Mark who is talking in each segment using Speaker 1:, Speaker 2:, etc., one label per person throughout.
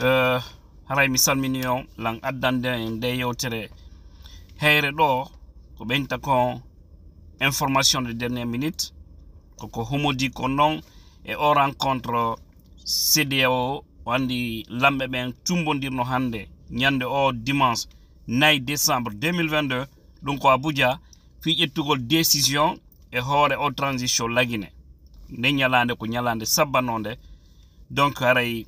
Speaker 1: Eh, haray mi salmini on lan addande en nde yewtere heyre ɗo ko ɓeynta information de dernière minute koko homodi ko non e o rencontre cdao e wandi lamɓe ɓen cumbodirno hannde ñande o dimanche 9 décembre 2022 ɗum ko abuja fi ƴettugol décision e hoore o transition lagine nde ñalande ko ñalande sabbanonde donc haray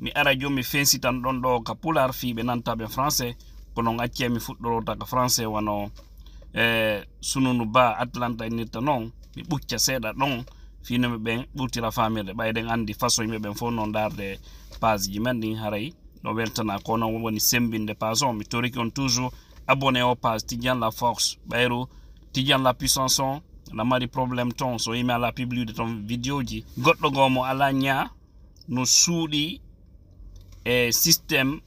Speaker 1: mi ara jomi fensi tan ɗon ɗo ka pular fiɓe nantaɓe français ko noon acciya mi fuɗɗorota ka français wano e sununu ba atlanta innirta noon mi ɓucca seeɗa ɗon finoɓe ɓen ɓurtira famirde ɓayɗen andi façon yimɓe ɓen fof noon darde page ji men ɗin haray no weltana ko noon woni sembinde page on mi toriki on toujours abonné o page tidian la force ɓayru tidian la puissance on na mari probléme ton so yimi ala publide ton vidéo ji goɗɗo gomo ala ña no suuɗi et eh, système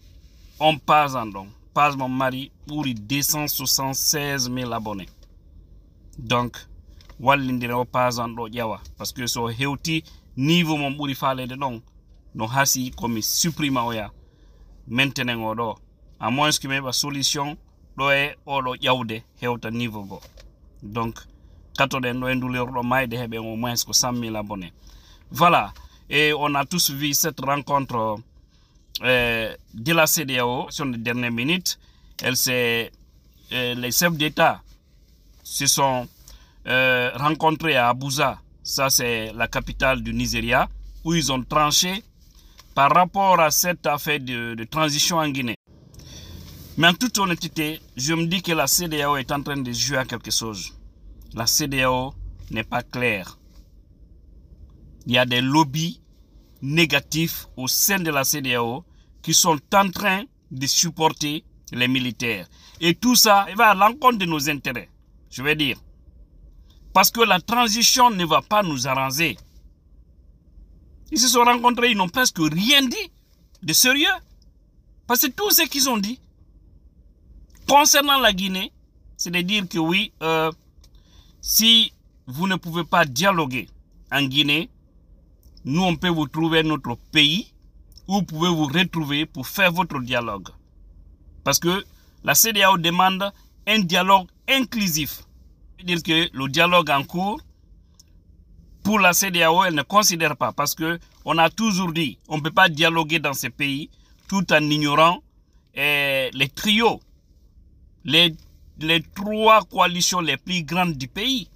Speaker 1: on passe en donc passe mon mari pour 276 000 abonnés donc wallidire o passe en don ƴewa parce ce que so hewti niveau mon ɓuuri de don no hasi komi supprime oya maintenen o do à moins que mi solution ɗo e oɗo yaude hewta niveau go donc katoɗen le e ndulirɗo mayde heɓen au moins 100 000 abonnés voilà et on a tous vu cette rencontre euh, de la CDAO sur les dernières minutes. Elle euh, les chefs d'État se sont euh, rencontrés à Abuja, ça c'est la capitale du Nigeria, où ils ont tranché par rapport à cette affaire de, de transition en Guinée. Mais en toute honnêteté, je me dis que la CDAO est en train de jouer à quelque chose. La CDAO n'est pas claire. Il y a des lobbies négatifs au sein de la CDAO qui sont en train de supporter les militaires. Et tout ça il va à l'encontre de nos intérêts, je vais dire. Parce que la transition ne va pas nous arranger. Ils se sont rencontrés, ils n'ont presque rien dit de sérieux. Parce que tout ce qu'ils ont dit concernant la Guinée, c'est de dire que oui, euh, si vous ne pouvez pas dialoguer en Guinée, nous, on peut vous trouver notre pays où vous pouvez vous retrouver pour faire votre dialogue. Parce que la CDAO demande un dialogue inclusif. C'est-à-dire que le dialogue en cours, pour la CDAO, elle ne considère pas. Parce que on a toujours dit, on ne peut pas dialoguer dans ces pays tout en ignorant eh, les trios, les, trois coalitions les plus grandes du pays.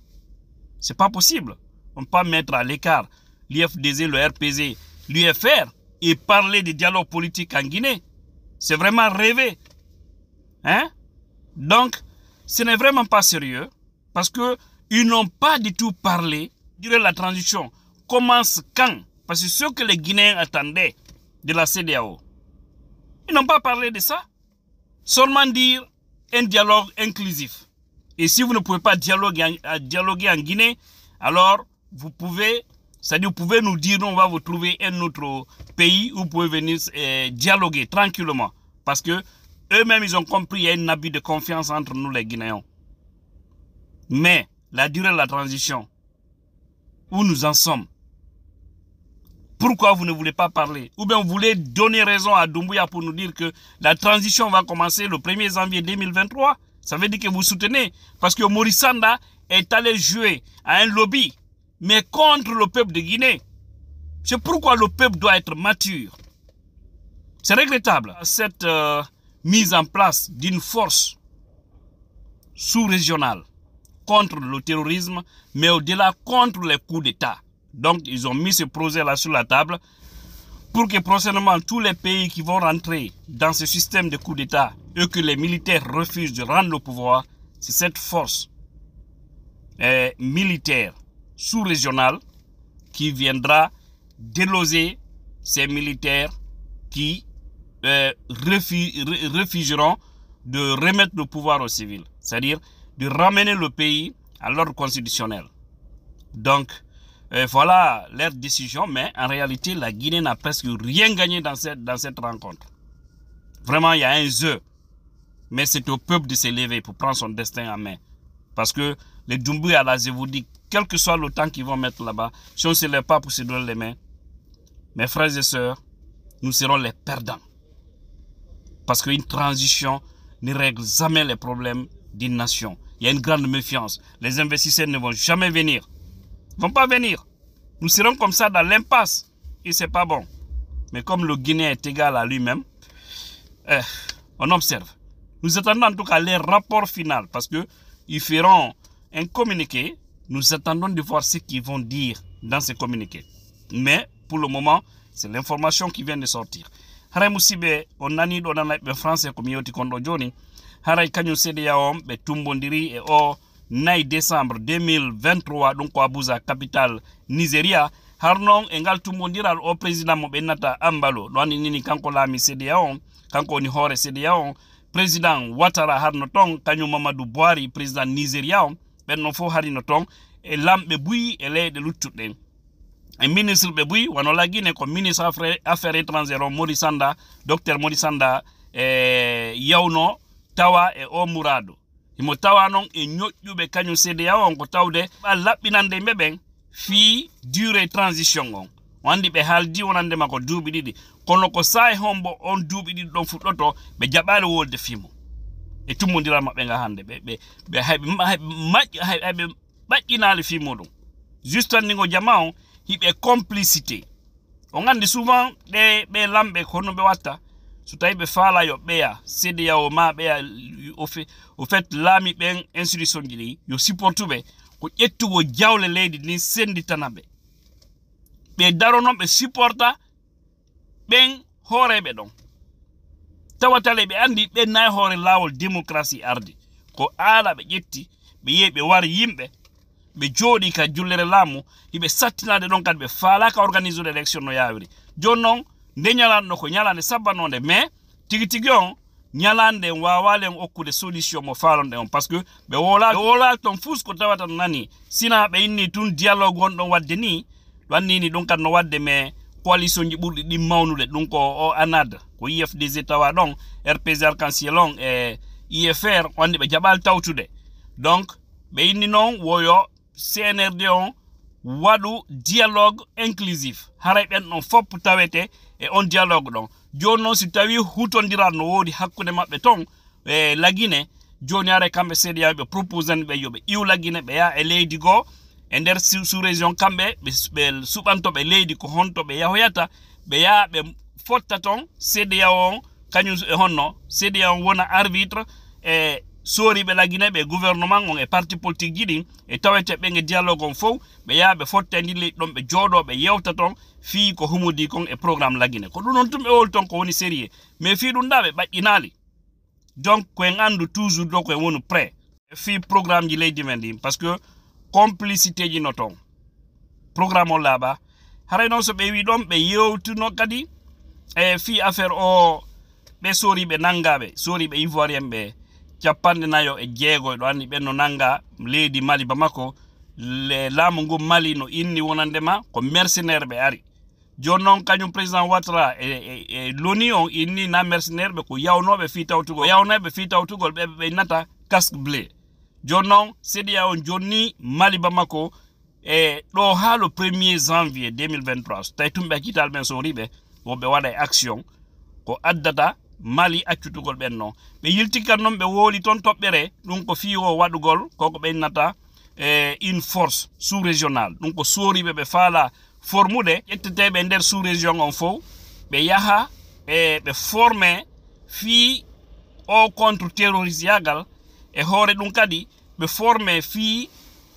Speaker 1: Ce n'est pas possible. On ne peut pas mettre à l'écart l'IFDZ, le RPZ, l'UFR et parler de dialogue politique en Guinée. C'est vraiment rêver. Hein? Donc, ce n'est vraiment pas sérieux parce que ils n'ont pas du tout parlé durant la transition. Commence quand Parce que ce que les Guinéens attendaient de la CDAO, ils n'ont pas parlé de ça. Seulement dire un dialogue inclusif. Et si vous ne pouvez pas dialoguer en Guinée, alors vous pouvez c'est-à-dire, vous pouvez nous dire, on va vous trouver un autre pays où vous pouvez venir euh, dialoguer tranquillement. Parce que eux-mêmes, ils ont compris qu'il y a un habit de confiance entre nous, les Guinéens. Mais la durée de la transition, où nous en sommes, pourquoi vous ne voulez pas parler Ou bien vous voulez donner raison à Doumbouya pour nous dire que la transition va commencer le 1er janvier 2023 Ça veut dire que vous soutenez. Parce que Morissanda est allé jouer à un lobby mais contre le peuple de Guinée. C'est pourquoi le peuple doit être mature. C'est regrettable, cette euh, mise en place d'une force sous-régionale contre le terrorisme, mais au-delà contre les coups d'État. Donc, ils ont mis ce projet-là sur la table pour que prochainement tous les pays qui vont rentrer dans ce système de coups d'État eux que les militaires refusent de rendre le pouvoir, c'est cette force euh, militaire sous-régional qui viendra déloger ces militaires qui euh, refuseront de remettre le pouvoir aux civils, c'est-à-dire de ramener le pays à l'ordre constitutionnel. Donc, euh, voilà leur décision, mais en réalité, la Guinée n'a presque rien gagné dans cette, dans cette rencontre. Vraiment, il y a un jeu. Mais c'est au peuple de s'élever pour prendre son destin en main. Parce que les Dumbuy à la vous quel que soit le temps qu'ils vont mettre là-bas, si on ne se lève pas pour se donner les mains, mes frères et sœurs, nous serons les perdants. Parce qu'une transition ne règle jamais les problèmes d'une nation. Il y a une grande méfiance. Les investisseurs ne vont jamais venir. Ils ne vont pas venir. Nous serons comme ça dans l'impasse. Et ce n'est pas bon. Mais comme le Guinée est égal à lui-même, eh, on observe. Nous attendons en tout cas les rapports finaux parce qu'ils feront un communiqué nous attendons de voir ce qu'ils vont dire dans ce communiqué. Mais pour le moment, c'est l'information qui vient de sortir. haray musiɓe on do ɗo nan layɓe français ko yewti kon ɗo joni haray kañum cda on e o 9 décembre 2023 donc ko abusa capital nigéria har engal e ngal tumbodiral o président mo ambalo ɗo ni kanko kankola cda on kanko hore hoore on président watara harno toon kañum mamadou boiri président nigéria on ɓen noon fof harino toon e lamɓe buyi e leyɗe luttuɗen e ministre ɓe buyi wono lagine ko ministre affaire étrangére o mori sanda docteur mori sanda e yawno tawa e o mourado himo tawa noon e ñoƴƴuɓe kañum cda on ko tawde ɓa laɓɓinande ɓe ɓen fii duré transition on o ɓe haaldi wonandema ko duuɓi ɗiɗi kono ko saa e hombo on duuɓi ɗiɗi ɗon fuɗɗoto ɓe jaɓaali wolde fimo e timmodiral maɓɓe nga hannde ɓeɓeɓe ɓaƴƴinaali fi muɗum juste tanndingo jama on hiɓe complicité o nganndi souvent ɗe ɓe lamɓe honno ɓe watta so tawii ɓe faalayo ɓeya cd yao ma ɓeya o fait laami ɓen institution ji ɗi yo supporte ɓe ko ƴettugo jawle leydi ndin sennditana ɓe ɓe daro noon ɓe supporta ɓen hooreeɓe ɗon le ɓe andi ɓe nayi hoore laawol démocratie ardi ko aala ɓe ƴetti ɓe yehi ɓe wari yimɓe ɓe jooɗi ka jullere laamu yiɓe sattinade ɗon kadi ɓe faalaka organise de élection no yawiri joni noon nde ñalanɗo ko ñalande sabbanode mais tigi tigi on ñalande en wawali okkude solution mo falonɗen on par ce que ɓe wola ɓe wola ton fus ko tawata nani sina ɓe inni tun dialogue gonɗon wadde ni ɗo annini ɗum kadi no wadde mais coalition ji ɓurɗi ɗin mawnude ɗum ko o anada ko ifdg tawa ɗon rpg arc-en-ciel on e ifr wonde ɓe jaɓali tawtude donc ɓe yinni noon woyo cnrd on waɗu dialogue inclusif haray ɓen ɗon fopp tawete e on dialogue ɗon joni noon si tawi hutodirat no wodi hakkude maɓɓe ton e lagine joni are kamɓe seeɗiyaɓe ɓe proposani ɓe yoɓe iwla guine ɓe yaha e leydi goo e nder sous région kamɓe ɓe suɓantoɓe leydi ko honto ɓe yahoyata ɓe yaha ɓe fotta ton CDAO on kañum e honno o wona arbitre e sooriɓe lagine ɓe gouvernement on e parti politique ji ɗin e tawete ɓe nge dialogue on fof ɓe yaha ɓe fottandi leydi ɗon ɓe jooɗo ɓe yewta ton fii ko humudi kon e programme lagine ko ɗum noon tum ɓe wol ton ko woni série e. mais fii ɗum ɗa ɓe ɓaɗɗinaali donc ko en anndu toujours do ko en woni pré e fii programme ji leydi men ɗin par ce que complicité ji no toon programme o laaɓa haray noon so ɓe wi ɗon ɓe yewtuno kadi e fi affaire o ɓe soriɓe nangaɓe soriɓe ivoirien ɓe capanɗe nayo e jeegoy ɗo anni ɓen no nanga leydi mali bamako laamu ngu mali no inni wonandema ko mercenaire ɓe ari joni noon kañum président watara e, e, e loni on inni na mercenaire ɓe ko yawnoɓe fi tawtugol oh. yawnoɓe fi tawtugol ɓe ɓe nata casque blé joni noon sédia on jonni mali bamako e ɗo haalo 1er janvier 2023 so tawi tumɓe hakkital ɓen soriɓe woɓe waɗa e action ko addata mali accutugol ɓen noon ɓe yiltikat noon ɓe wooli toon toɓɓere ɗum ko fi o waɗugol koko ɓennata e une force sous régional ɗum ko sooriɓe ɓe faala formude ƴetteteɓe e nder sous région on fof ɓe yaha e ɓe forme fi o contre terroriste yagal e hoore ɗum kadi ɓe forme fi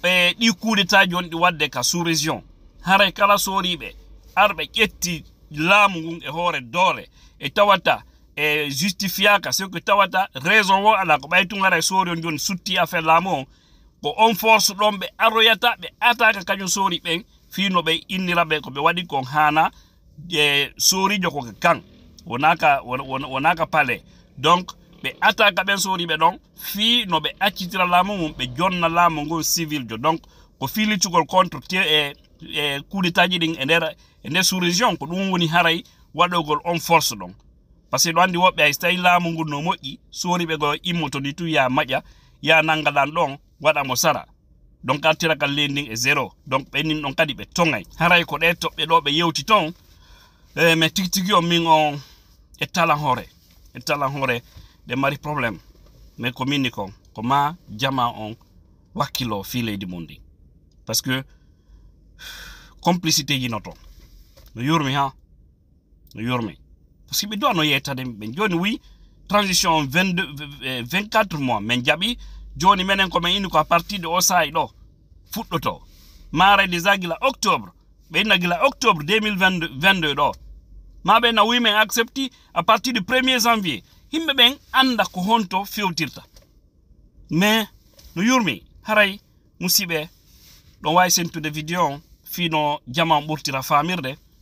Speaker 1: e ɗi kuudetaji ɗi wadde ka sous région haray kala sooriɓe arɓe ƴetti laamu ngun e hoore doole e tawata e eh, justifiaka ko tawata raison wo ala ko ɓay ara e soori on joni sutti affaire laamu on ko on force ɗon ɓe aroyata ɓe ataka kañum soori ɓen fino ɓe innira ɓe ko ɓe waɗi kon hana e soorijo ko kan wonaka wonaka pale donc ɓe ataka ɓen be ɗon fi no ɓe accitira laamu mum ɓe jonna laamu ngun civil jo donc ko filicugol contre e e eh, kudetaji eh, ɗin e nder e nde sous région ko ɗum woni haray wadogol on force ɗon par ce que ɗo andi woɓɓe ay so tawi laamu ngudno no moƴƴi be go immoto ni tu ya maƴa ya nangaɗan ɗon mo sara donc artira kal leydi ndin e zéro donc ɓennin ɗon kadi ɓe tongay haray ko ɗe toɓɓe do be yewti ton e mais tigi tigi min on e tala hore e tala hore de mari probléme mais ko ko ma jama on wakilo fi leydi mundi parce par ce que complicité yi noton no yurmi ha no yurmi par ce que ɓe du ano yeytade ɓe joni wi transition 22, 24 eh, mois men jaɓi joni menen men indi ko a partir de o do ɗo fuɗɗoto mara déjà gila octobre ɓe inna gila octobre 2022 do ma ɓe na men accepti à partir du 1er janvier himbe ben anda ko honto fewtirta mais no yurmi haray musidɓe way wawi de vidéo on fino jaman ɓurtira famirde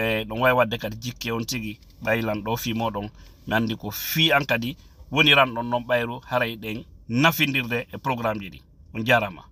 Speaker 1: e ɗum wawi wadde kadi jikke on tigi ɓaylan ɗo fi modon mi andi ko fi an kadi ran don noon ɓayru haray ɗen nafidirde e programme ji on jarama